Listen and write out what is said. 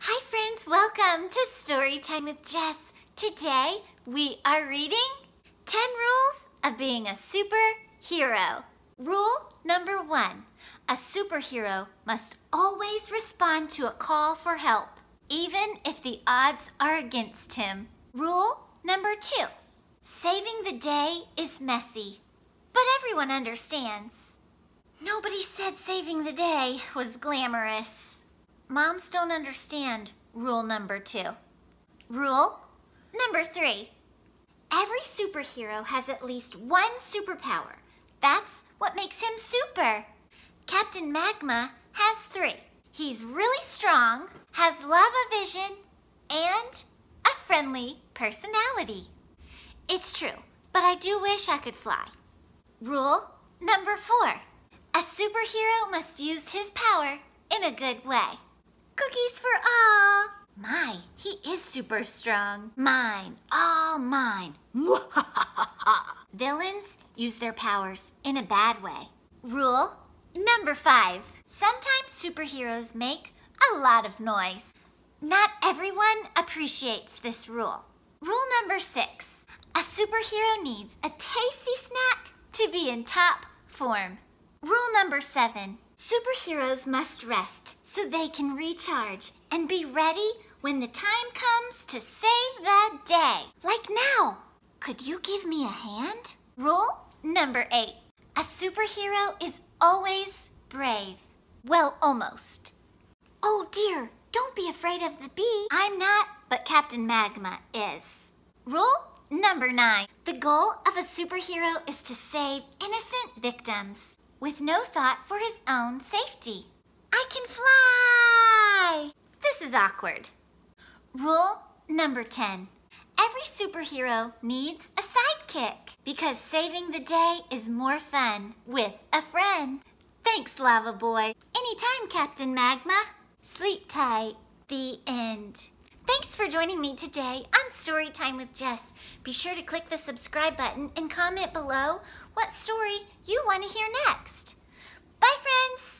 Hi friends, welcome to Story Time with Jess. Today we are reading 10 Rules of Being a Superhero. Rule number one, a superhero must always respond to a call for help, even if the odds are against him. Rule number two, saving the day is messy, but everyone understands. Nobody said saving the day was glamorous. Moms don't understand rule number two. Rule number three. Every superhero has at least one superpower. That's what makes him super. Captain Magma has three. He's really strong, has lava vision, and a friendly personality. It's true, but I do wish I could fly. Rule number four. A superhero must use his power in a good way. Cookies for all! My, he is super strong. Mine, all mine. Villains use their powers in a bad way. Rule number five. Sometimes superheroes make a lot of noise. Not everyone appreciates this rule. Rule number six. A superhero needs a tasty snack to be in top form. Rule number seven. Superheroes must rest so they can recharge and be ready when the time comes to save the day. Like now. Could you give me a hand? Rule number eight. A superhero is always brave. Well, almost. Oh dear, don't be afraid of the bee. I'm not, but Captain Magma is. Rule number nine. The goal of a superhero is to save innocent victims with no thought for his own safety. I can fly! This is awkward. Rule number 10. Every superhero needs a sidekick because saving the day is more fun with a friend. Thanks, Lava Boy. Anytime, Captain Magma. Sleep tight. The end. Thanks for joining me today on Storytime with Jess. Be sure to click the subscribe button and comment below what story you want to hear next. Bye, friends!